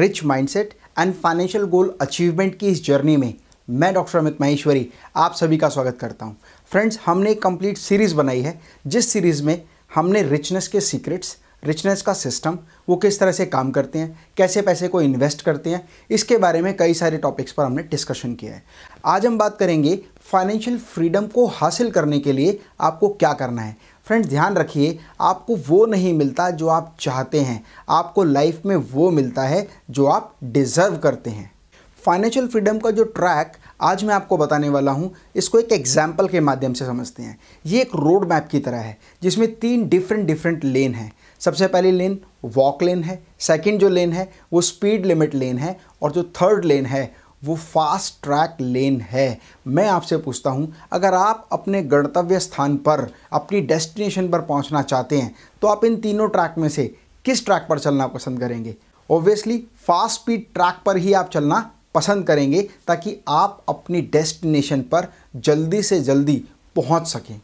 rich mindset and financial goal achievement की इस journey में मैं डॉक्टर अमित महेश्वरी आप सभी का स्वागत करता हूं फ्रेंड्स हमने एक कंप्लीट सीरीज़ बनाई है जिस सीरीज़ में हमने रिचनेस के सीक्रेट्स रिचनेस का सिस्टम वो किस तरह से काम करते हैं कैसे पैसे को इन्वेस्ट करते हैं इसके बारे में कई सारे टॉपिक्स पर हमने डिस्कशन किया है आज हम बात करेंगे फाइनेंशियल फ्रीडम को हासिल करने के लिए आपको क्या करना है फ्रेंड ध्यान रखिए आपको वो नहीं मिलता जो आप चाहते हैं आपको लाइफ में वो मिलता है जो आप डिज़र्व करते हैं फाइनेंशियल फ्रीडम का जो ट्रैक आज मैं आपको बताने वाला हूँ इसको एक एग्जाम्पल के माध्यम से समझते हैं ये एक रोड मैप की तरह है जिसमें तीन डिफरेंट डिफरेंट लेन हैं सबसे पहली लेन वॉक लेन है सेकंड जो लेन है वो स्पीड लिमिट लेन है और जो थर्ड लेन है वो फास्ट ट्रैक लेन है मैं आपसे पूछता हूँ अगर आप अपने गणतव्य स्थान पर अपनी डेस्टिनेशन पर पहुँचना चाहते हैं तो आप इन तीनों ट्रैक में से किस ट्रैक पर चलना पसंद करेंगे ऑब्वियसली फास्ट स्पीड ट्रैक पर ही आप चलना पसंद करेंगे ताकि आप अपनी डेस्टिनेशन पर जल्दी से जल्दी पहुंच सकें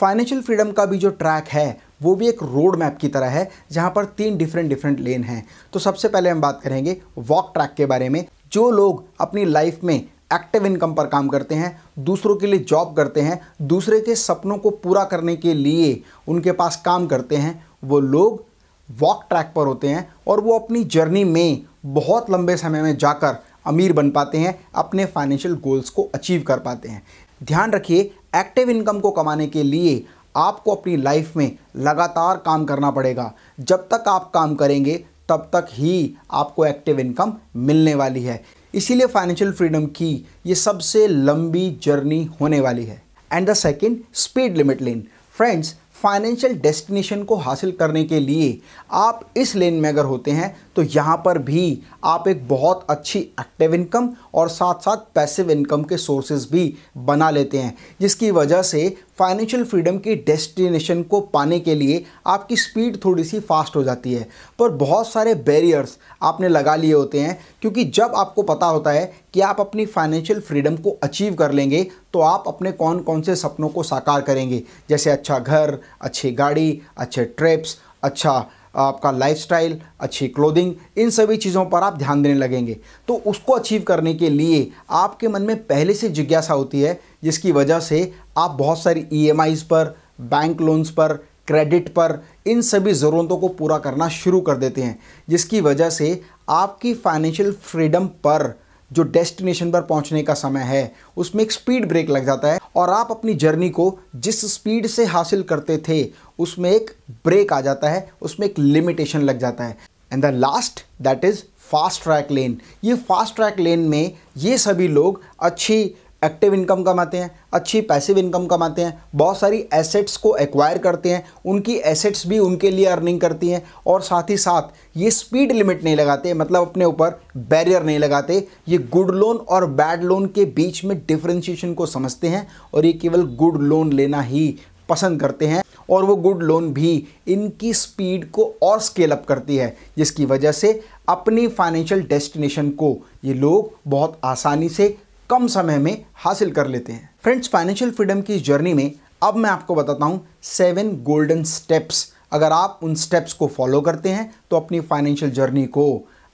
फाइनेंशियल फ्रीडम का भी जो ट्रैक है वो भी एक रोड मैप की तरह है जहाँ पर तीन डिफरेंट डिफरेंट लेन हैं तो सबसे पहले हम बात करेंगे वॉक ट्रैक के बारे में जो लोग अपनी लाइफ में एक्टिव इनकम पर काम करते हैं दूसरों के लिए जॉब करते हैं दूसरे के सपनों को पूरा करने के लिए उनके पास काम करते हैं वो लोग वॉक ट्रैक पर होते हैं और वो अपनी जर्नी में बहुत लंबे समय में जाकर अमीर बन पाते हैं अपने फाइनेंशियल गोल्स को अचीव कर पाते हैं ध्यान रखिए एक्टिव इनकम को कमाने के लिए आपको अपनी लाइफ में लगातार काम करना पड़ेगा जब तक आप काम करेंगे तब तक ही आपको एक्टिव इनकम मिलने वाली है इसीलिए फाइनेंशियल फ्रीडम की ये सबसे लंबी जर्नी होने वाली है and the second speed limit lane friends financial destination को हासिल करने के लिए आप इस लेन में अगर होते हैं तो यहाँ पर भी आप एक बहुत अच्छी एक्टिव इनकम और साथ साथ पैसिव इनकम के सोर्सेज भी बना लेते हैं जिसकी वजह से फाइनेंशियल फ्रीडम की डेस्टिनेशन को पाने के लिए आपकी स्पीड थोड़ी सी फास्ट हो जाती है पर बहुत सारे बैरियर्स आपने लगा लिए होते हैं क्योंकि जब आपको पता होता है कि आप अपनी फाइनेंशियल फ्रीडम को अचीव कर लेंगे तो आप अपने कौन कौन से सपनों को साकार करेंगे जैसे अच्छा घर अच्छी गाड़ी अच्छे ट्रिप्स अच्छा आपका लाइफस्टाइल अच्छी क्लोदिंग इन सभी चीज़ों पर आप ध्यान देने लगेंगे तो उसको अचीव करने के लिए आपके मन में पहले से जिज्ञासा होती है जिसकी वजह से आप बहुत सारी ई e पर बैंक लोन्स पर क्रेडिट पर इन सभी ज़रूरतों को पूरा करना शुरू कर देते हैं जिसकी वजह से आपकी फाइनेंशियल फ्रीडम पर जो डेस्टिनेशन पर पहुंचने का समय है उसमें एक स्पीड ब्रेक लग जाता है और आप अपनी जर्नी को जिस स्पीड से हासिल करते थे उसमें एक ब्रेक आ जाता है उसमें एक लिमिटेशन लग जाता है and the last that is fast track lane ये फास्ट ट्रैक लेन में ये सभी लोग अच्छी एक्टिव इनकम कमाते हैं अच्छी पैसिव इनकम कमाते हैं बहुत सारी एसेट्स को एक्वायर करते हैं उनकी एसेट्स भी उनके लिए अर्निंग करती हैं और साथ ही साथ ये स्पीड लिमिट नहीं लगाते मतलब अपने ऊपर बैरियर नहीं लगाते ये गुड लोन और बैड लोन के बीच में डिफ्रेंशिएशन को समझते हैं और ये केवल गुड लोन लेना ही पसंद करते हैं और वो गुड लोन भी इनकी स्पीड को और स्केल अप करती है जिसकी वजह से अपनी फाइनेंशियल डेस्टिनेशन को ये लोग बहुत आसानी से कम समय में हासिल कर लेते हैं फ्रेंड्स फाइनेंशियल फ्रीडम की जर्नी में अब मैं आपको बताता हूँ सेवन गोल्डन स्टेप्स अगर आप उन स्टेप्स को फॉलो करते हैं तो अपनी फाइनेंशियल जर्नी को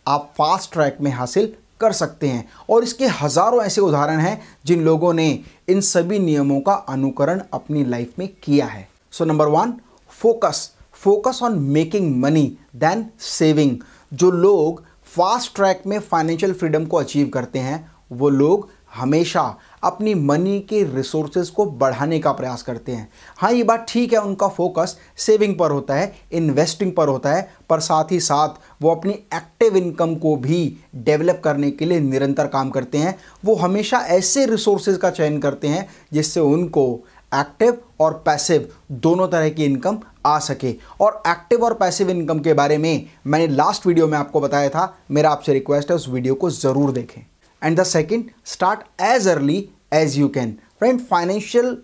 आप फास्ट ट्रैक में हासिल कर सकते हैं और इसके हज़ारों ऐसे उदाहरण हैं जिन लोगों ने इन सभी नियमों का अनुकरण अपनी लाइफ में किया है so number one focus focus on making money then saving जो लोग फास्ट ट्रैक में फाइनेंशियल फ्रीडम को अचीव करते हैं वो लोग हमेशा अपनी मनी के रिसोर्सेज को बढ़ाने का प्रयास करते हैं हाँ ये बात ठीक है उनका फोकस सेविंग पर होता है इन्वेस्टिंग पर होता है पर साथ ही साथ वो अपनी एक्टिव इनकम को भी डेवलप करने के लिए निरंतर काम करते हैं वो हमेशा ऐसे रिसोर्सेज का चयन करते हैं जिससे उनको एक्टिव और पैसिव दोनों तरह की इनकम आ सके और एक्टिव और पैसिव इनकम के बारे में मैंने लास्ट वीडियो में आपको बताया था मेरा आपसे रिक्वेस्ट है उस वीडियो को ज़रूर देखें and the second start as early as you can friend financial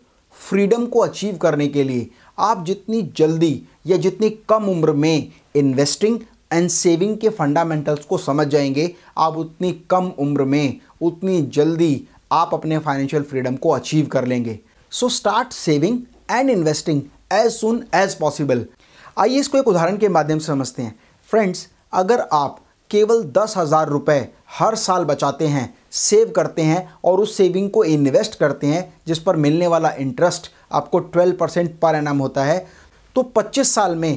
freedom को अचीव करने के लिए आप जितनी जल्दी या जितनी कम उम्र में इन्वेस्टिंग एंड सेविंग के फंडामेंटल्स को समझ जाएंगे आप उतनी कम उम्र में उतनी जल्दी आप अपने फाइनेंशियल फ्रीडम को अचीव कर लेंगे so start saving and investing as soon as possible आइए इसको एक उदाहरण के माध्यम से समझते हैं फ्रेंड्स अगर आप केवल दस हज़ार रुपये हर साल बचाते हैं सेव करते हैं और उस सेविंग को इन्वेस्ट करते हैं जिस पर मिलने वाला इंटरेस्ट आपको ट्वेल्व परसेंट पर एन होता है तो पच्चीस साल में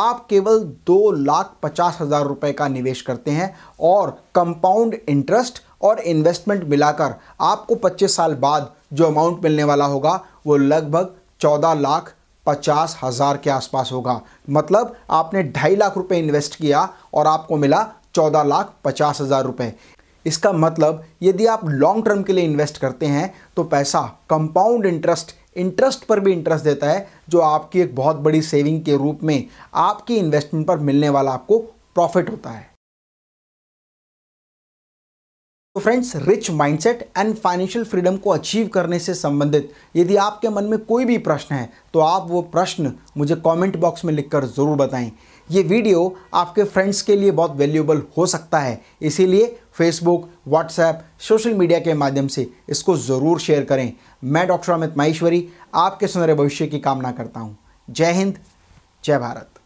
आप केवल दो लाख पचास हज़ार रुपये का निवेश करते हैं और कंपाउंड इंटरेस्ट और इन्वेस्टमेंट मिलाकर आपको 25 साल बाद जो अमाउंट मिलने वाला होगा वो लगभग चौदह लाख पचास हज़ार के आसपास होगा मतलब आपने ढाई लाख रुपए इन्वेस्ट किया और आपको मिला चौदह लाख पचास हज़ार रुपये इसका मतलब यदि आप लॉन्ग टर्म के लिए इन्वेस्ट करते हैं तो पैसा कंपाउंड इंटरेस्ट इंटरेस्ट पर भी इंटरेस्ट देता है जो आपकी एक बहुत बड़ी सेविंग के रूप में आपकी इन्वेस्टमेंट पर मिलने वाला आपको प्रॉफिट होता है तो friends rich mindset and financial freedom को अचीव करने से संबंधित यदि आपके मन में कोई भी प्रश्न है तो आप वो प्रश्न मुझे कमेंट बॉक्स में लिखकर ज़रूर बताएं ये वीडियो आपके फ्रेंड्स के लिए बहुत वैल्यूबल हो सकता है इसीलिए फेसबुक व्हाट्सएप सोशल मीडिया के माध्यम से इसको ज़रूर शेयर करें मैं डॉक्टर अमित माहेश्वरी आपके सुनहरे भविष्य की कामना करता हूँ जय हिंद जय भारत